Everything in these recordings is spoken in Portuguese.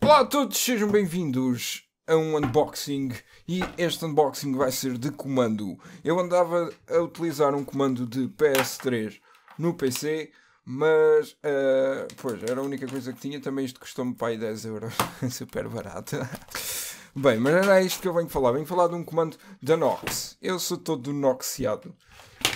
Olá a todos, sejam bem-vindos a um unboxing e este unboxing vai ser de comando. Eu andava a utilizar um comando de PS3 no PC, mas uh, pois era a única coisa que tinha. Também isto custou-me pai 10 euros, super barato. Bem, mas era isto que eu venho falar. Venho falar de um comando da Nox. Eu sou todo noxiado.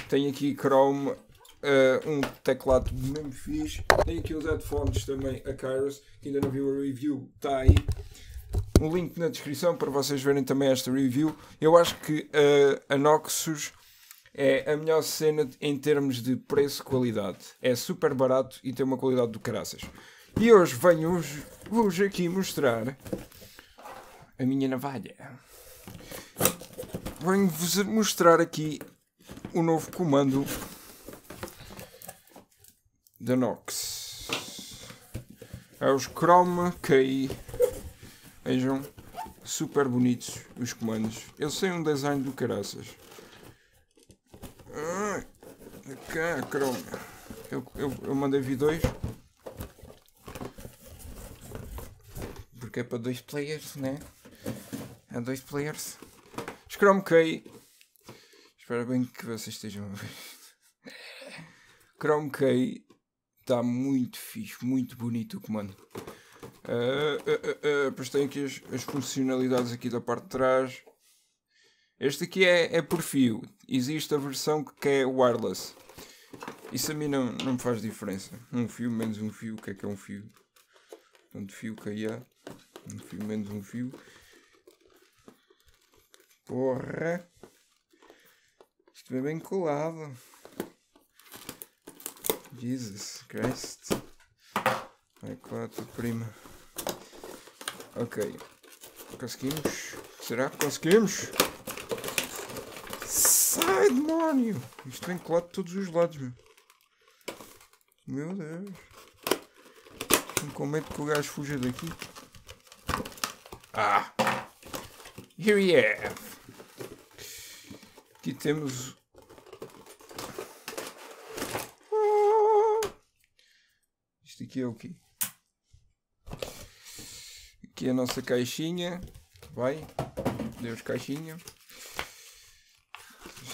Tenho aqui Chrome uh, um teclado mesmo fixe. Tem aqui os headphones também, a Kairos, que ainda não viu a review, está aí. Um link na descrição para vocês verem também esta review. Eu acho que uh, a Noxus é a melhor cena em termos de preço-qualidade. É super barato e tem uma qualidade do caraças. E hoje venho-vos vos aqui mostrar a minha navalha. Venho-vos mostrar aqui o novo comando da Nox. É os Chroma Key, Vejam, super bonitos os comandos. Eu sei um design do caraças. Ah, cá, Chroma. Eu, eu, eu mandei vir dois. Porque é para dois players, né? É dois players. Os Chrome Key. Espero bem que vocês estejam a ver. Chrome Key Está muito fixe, muito bonito o comando. Uh, uh, uh, tem aqui as, as, funcionalidades aqui da parte de trás. Este aqui é, é por fio. Existe a versão que é wireless. Isso a mim não, não me faz diferença. Um fio menos um fio, o que é que é um fio? Tanto fio que aí há. Um fio menos um fio. Porra! Isto vem bem colado. Jesus Christ. Vai quatro prima. Ok. Conseguimos? Será que conseguimos? Sai, demônio! Isto tem colado de todos os lados, meu. Meu Deus. Fico com medo que o gajo fuja daqui. Ah! Here we have! Aqui temos Isto aqui é o quê? Aqui é a nossa caixinha. Vai. Deus, caixinha.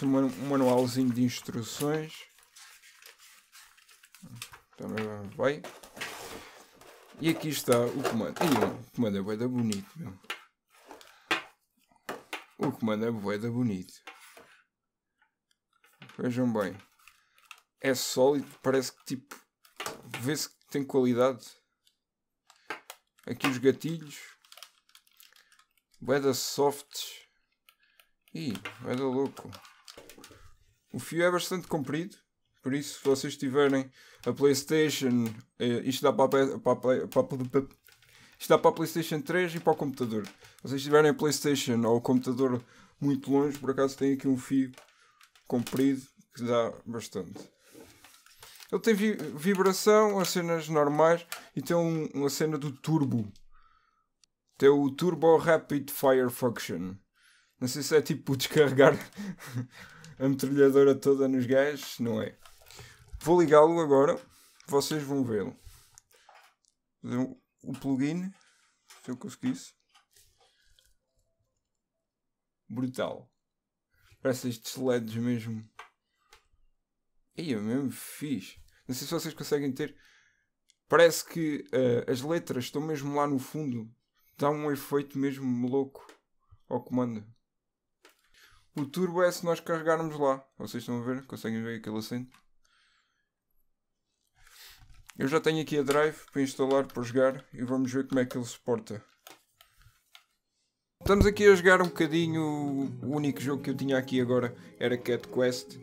É um manualzinho de instruções. Também vai. E aqui está o comando. E, o comando é boeda bonito, meu. O comando é boeda bonito. Vejam bem. É sólido, parece que tipo. Vê-se tem qualidade. Aqui os gatilhos. Beda soft. Ih, beda louco. O fio é bastante comprido. Por isso, se vocês tiverem a Playstation, eh, isto dá para, para, isto dá para a Playstation 3 e para o computador. Se vocês tiverem a Playstation ou o computador muito longe, por acaso tem aqui um fio comprido que dá bastante. Ele tem vi vibração, as cenas normais e tem um, uma cena do turbo. Tem o Turbo Rapid Fire Function. Não sei se é tipo descarregar a metralhadora toda nos gajos, não é? Vou ligá-lo agora, vocês vão vê-lo. O plugin, se eu conseguisse. Brutal. Parece estes LEDs mesmo. E eu mesmo fiz. Não sei se vocês conseguem ter. Parece que uh, as letras estão mesmo lá no fundo. Dá um efeito mesmo louco ao comando. O turbo é se nós carregarmos lá. Vocês estão a ver? Conseguem ver aquele acento? Eu já tenho aqui a drive para instalar, para jogar e vamos ver como é que ele suporta. Estamos aqui a jogar um bocadinho. O único jogo que eu tinha aqui agora era Cat Quest.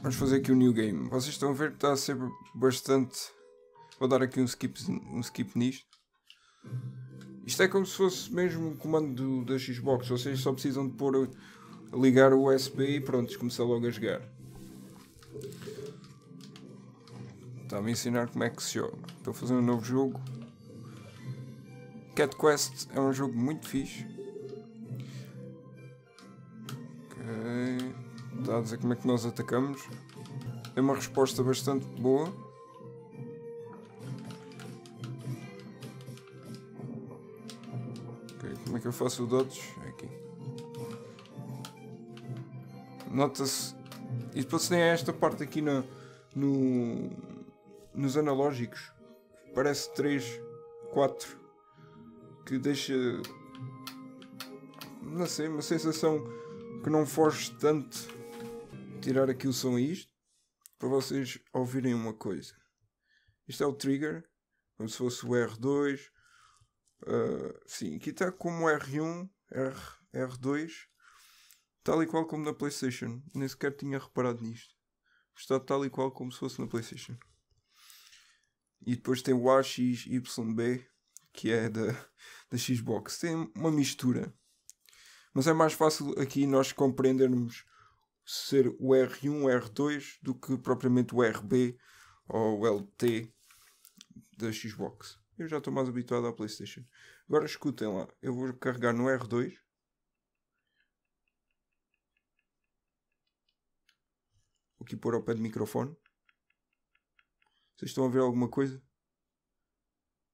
Vamos fazer aqui o um new game. Vocês estão a ver que está a ser bastante... Vou dar aqui um skip, um skip nisto. Isto é como se fosse mesmo o comando do, da Xbox. Vocês só precisam de pôr, ligar o USB e pronto, começar logo a jogar. Está-me a ensinar como é que se joga. Estou a fazer um novo jogo. Cat Quest é um jogo muito fixe. está a dizer como é que nós atacamos. É uma resposta bastante boa. como é que eu faço o dodge? É aqui. Nota-se... E depois nem esta parte aqui no, nos analógicos. Parece 3, 4. Que deixa... Não sei, uma sensação que não foge tanto tirar aqui o som a isto para vocês ouvirem uma coisa. Isto é o trigger, como se fosse o R2. Uh, ah, sim, aqui está como R1, R, R2, tal e qual como na PlayStation. Nem sequer tinha reparado nisto. Está tal e qual como se fosse na PlayStation. E depois tem o AXYB, que é da, da Xbox. Tem uma mistura. Mas é mais fácil aqui nós compreendermos ser o R1, R2 do que propriamente o RB ou o LT da Xbox. Eu já estou mais habituado à PlayStation. Agora escutem lá, eu vou carregar no R2. Vou aqui pôr ao pé do microfone. Vocês estão a ver alguma coisa?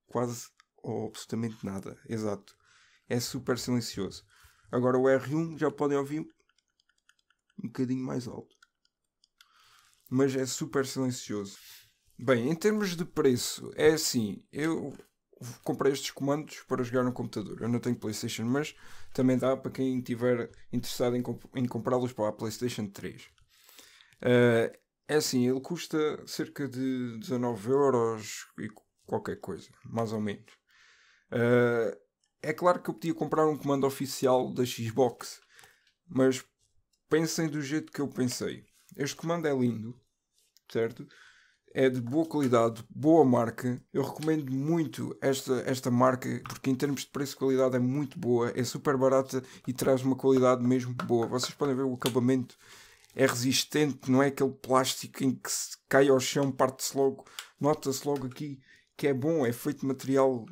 Quase ou absolutamente nada. Exato. É super silencioso. Agora o R1 já podem ouvir um bocadinho mais alto. Mas é super silencioso. Bem, em termos de preço, é assim, eu comprei estes comandos para jogar no computador. Eu não tenho PlayStation, mas também dá para quem estiver interessado em, comp em comprá-los para a PlayStation 3. Uh, ah, é assim, ele custa cerca de 19 euros e qualquer coisa, mais ou menos. Uh, é claro que eu podia comprar um comando oficial da Xbox, mas pensem do jeito que eu pensei. Este comando é lindo, certo? É de boa qualidade, boa marca. Eu recomendo muito esta, esta marca porque, em termos de preço-qualidade, é muito boa, é super barata e traz uma qualidade mesmo boa. Vocês podem ver o acabamento é resistente, não é aquele plástico em que se cai ao chão, parte-se logo, nota-se logo aqui que é bom, é feito de material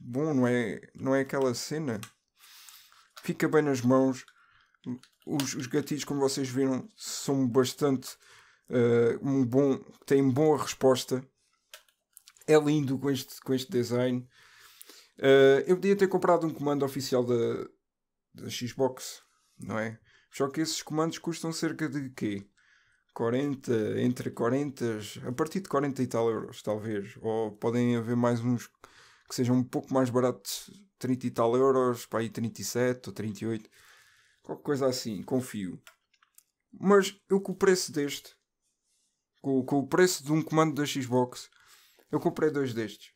bom, não é, não é aquela cena. Fica bem nas mãos, os, os gatilhos, como vocês viram, são bastante. Uh, um bom, têm boa resposta. É lindo com este, com este design. Uh, eu podia ter comprado um comando oficial da, da Xbox, não é? Só que esses comandos custam cerca de quê? 40, entre 40, a partir de 40 e tal euros, talvez. Ou podem haver mais uns que sejam um pouco mais baratos, 30 e tal euros, para aí 37 ou 38. Qualquer coisa assim, confio. Mas eu com o preço deste, com, com o preço de um comando da Xbox, eu comprei dois destes.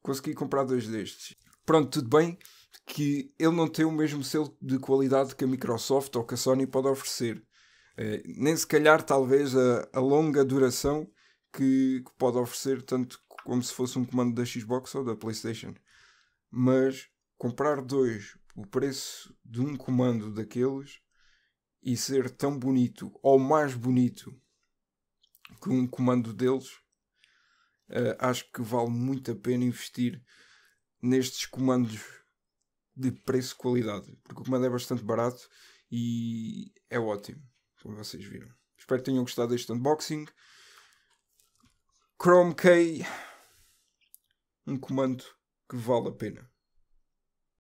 Consegui comprar dois destes. Pronto, tudo bem que ele não tem o mesmo selo de qualidade que a Microsoft ou que a Sony pode oferecer. Eh, nem se calhar, talvez, a, a longa duração que, que, pode oferecer, tanto como se fosse um comando da Xbox ou da PlayStation. Mas comprar dois, o preço de um comando daqueles e ser tão bonito ou mais bonito que um comando deles, uh, acho que vale muito a pena investir nestes comandos de preço-qualidade, porque o comando é bastante barato e é ótimo, como vocês viram. Espero que tenham gostado deste unboxing. Chrome K, um comando que vale a pena.